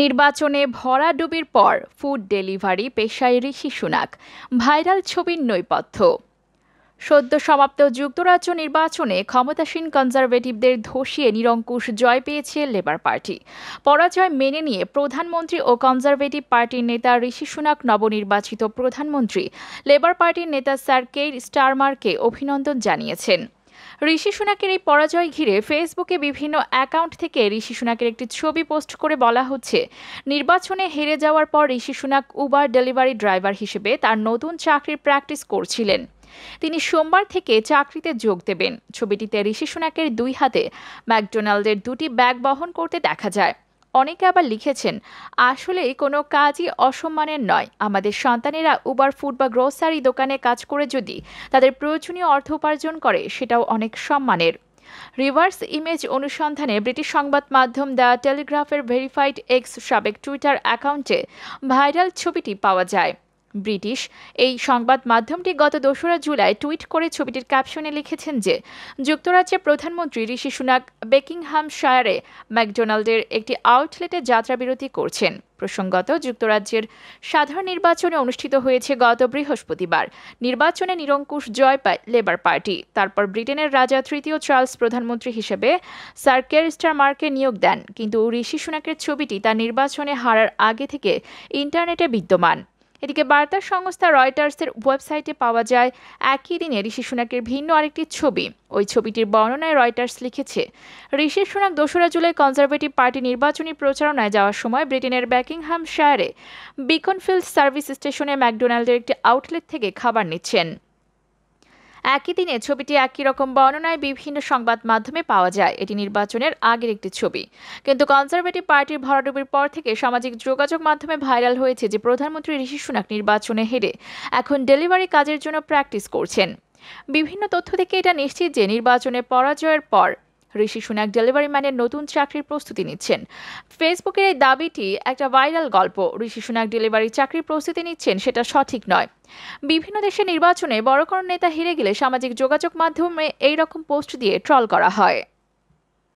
নির্বাচনে ভরাডুবির পর food delivery পেশায় ঋষি সুনাক ভাইরাল ছবির নৈপথ্য সদ্য সমাপ্ত যুক্তরাজ্য নির্বাচনে ক্ষমতাসীন কনজারভেটিভদের ধসিয়ে নিরঙ্কুশ জয় পেয়েছে লেবার পার্টি পরাজয় মেনে নিয়ে প্রধানমন্ত্রী ও কনজারভেটিভ পার্টির নেতা ঋষি সুনাক নবনির্বাচিত প্রধানমন্ত্রী লেবার পার্টির নেতা স্যার কেইর স্টারমারকে অভিনন্দন জানিয়েছেন ঋষি সুনাকের এই পরাজয় ঘিরে ফেসবুকে বিভিন্ন অ্যাকাউন্ট থেকে ঋষি সুনাকের একটি ছবি পোস্ট করে বলা হচ্ছে নির্বাচনে হেরে যাওয়ার পর Rishi Sunak Uber delivery driver হিসেবে তার নতুন চাকরির প্র্যাকটিস করছিলেন তিনি সোমবার থেকে চাকরিতে যোগ দেবেন ছবিটিতে ঋষি সুনাকের দুই হাতে ম্যাকডোনাল্ডের দুটি ব্যাগ বহন করতে দেখা যায় অনেকে আবার লিখেছেন আসলে কোনো কাজই অসম্মানের নয় আমাদের সন্তানেরা উবার ফুড বা গ্রোসারি দোকানে কাজ করে যদি তাদের প্রয়োজনীয় অর্থ উপার্জন করে সেটাও অনেক সম্মানের রিভার্স ইমেজ অনুসন্ধানে ব্রিটিশ সংবাদ মাধ্যম দ্য টেলিগ্রাফের ভেরিফাইড এক্স সাবেক টুইটার অ্যাকাউন্টে ভাইরাল ছবিটি পাওয়া যায় ব্রিটিশ এই সংবাদ মাধ্যমটি গত দোসরা জুলাই টুইট করে ছবিটির ক্যাপশনে লিখেছেন যে যুক্তরাজ্যের প্রধানমন্ত্রী ঋষি সুনাক বেকিংহামশায়ারে ম্যাকডোনাল্ডের একটি আউটলেটে যাত্রাবিরতি করছেন প্রসঙ্গত যুক্তরাজ্যের সাধারণ নির্বাচনে অনুষ্ঠিত হয়েছে গত বৃহস্পতিবার নির্বাচনে নিরঙ্কুশ জয় পায় লেবার পার্টি তারপর ব্রিটেনের রাজা তৃতীয় চার্লস প্রধানমন্ত্রী হিসেবে স্যার মার্কে নিয়োগ দেন কিন্তু ঋষি সুনাকের ছবিটি তার নির্বাচনে হারার আগে থেকে ইন্টারনেটে বিদ্যমান এদিকে বার্তা সংস্থা রয়টার্সের ওয়েবসাইটে পাওয়া যায় একই দিনে ঋষি সুনাকের ভিন্ন আরেকটি ছবি ওই ছবিটির বর্ণনায় রয়টার্স লিখেছে ঋষি সুনাক দোসরা জুলাই কনজারভেটিভ পার্টি নির্বাচনী প্রচারণায় যাওয়ার সময় ব্রিটেনের ব্যাকিংহাম শায়ারে বিকনফিল্ড সার্ভিস স্টেশনে ম্যাকডোনাল্ডের একটি আউটলেট থেকে খাবার নিচ্ছেন একই দিনে ছবিটি একই রকম বর্ণনায় বিভিন্ন সংবাদ মাধ্যমে পাওয়া যায় এটি নির্বাচনের আগের একটি ছবি কিন্তু কনজারভেটিভ পার্টির ভরাডুবির পর থেকে সামাজিক যোগাযোগ মাধ্যমে ভাইরাল হয়েছে যে প্রধানমন্ত্রী ঋষি সুনাক নির্বাচনে হেরে এখন ডেলিভারি কাজের জন্য প্র্যাকটিস করছেন বিভিন্ন তথ্য থেকে এটা নিশ্চিত যে নির্বাচনে পরাজয়ের পর ঋষি সুনাক ডেলিভারি ম্যানের নতুন চাকরির প্রস্তুতি নিচ্ছেন ফেসবুকের এই দাবিটি একটা ভাইরাল গল্প ঋষি সুনাক ডেলিভারি চাকরির প্রস্তুতি নিচ্ছেন সেটা সঠিক নয় বিভিন্ন দেশে নির্বাচনে বড় কোনো নেতা হেরে গেলে সামাজিক যোগাযোগ মাধ্যমে এই রকম পোস্ট দিয়ে ট্রল করা হয়